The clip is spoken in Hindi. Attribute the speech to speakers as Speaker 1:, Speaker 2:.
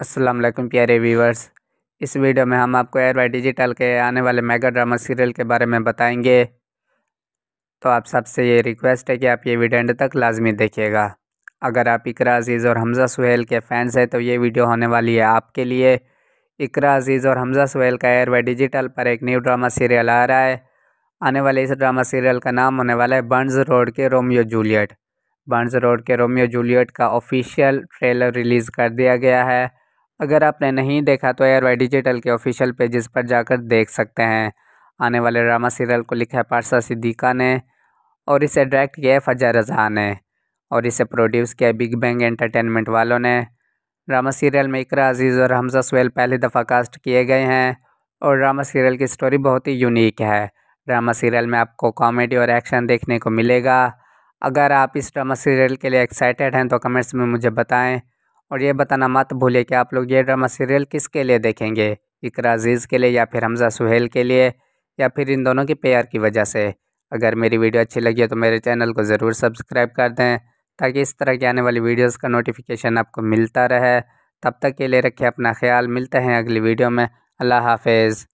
Speaker 1: असलम प्यारे व्यूवर्स इस वीडियो में हम आपको एयर वाई डिजिटल के आने वाले मेगा ड्रामा सीरियल के बारे में बताएंगे तो आप सबसे ये रिक्वेस्ट है कि आप ये वीडियो एंड तक लाजमी देखिएगा अगर आप इकरा अजीज़ और हमज़ा सुहेल के फ़ैन्स हैं तो ये वीडियो होने वाली है आपके लिए इकरा अजीज़ और हमज़ा सुहेल का एयर वाई डिजिटल पर एक न्यू ड्रामा सीरियल आ रहा है आने वाले इस ड्रामा सीरियल का नाम होने वाला है बर्नज रोड के रोमियो जूलियट बर्नज रोड के रोमियो जूलियट का ऑफिशियल ट्रेलर रिलीज़ कर दिया गया है अगर आपने नहीं देखा तो एयर वाई डिजिटल के ऑफिशियल पेजेस पर जाकर देख सकते हैं आने वाले ड्रामा सीरियल को लिखा है पारसा सिद्दीका ने और इसे डायरेक्ट किया है फजा रजा ने और इसे प्रोड्यूस किया बिग बैंग एंटरटेनमेंट वालों ने ड्रामा सीरियल में इकरा अजीज़ और हमजा सुल पहली दफ़ा कास्ट किए गए हैं और ड्रामा सीरियल की स्टोरी बहुत ही यूनिक है ड्रामा सीरियल में आपको कॉमेडी और एक्शन देखने को मिलेगा अगर आप इस ड्रामा सीरियल के लिए एक्साइटेड हैं तो कमेंट्स में मुझे बताएं और ये बताना मत भूलिए कि आप लोग ये ड्रामा सीरियल किसके लिए देखेंगे इकरा अजीज़ के लिए या फिर हमजा सुहेल के लिए या फिर इन दोनों के प्यार की वजह से अगर मेरी वीडियो अच्छी लगी है तो मेरे चैनल को ज़रूर सब्सक्राइब कर दें ताकि इस तरह की आने वाली वीडियोस का नोटिफिकेशन आपको मिलता रहे तब तक के लिए रखें अपना ख्याल मिलते हैं अगली वीडियो में अल्लाह हाफिज़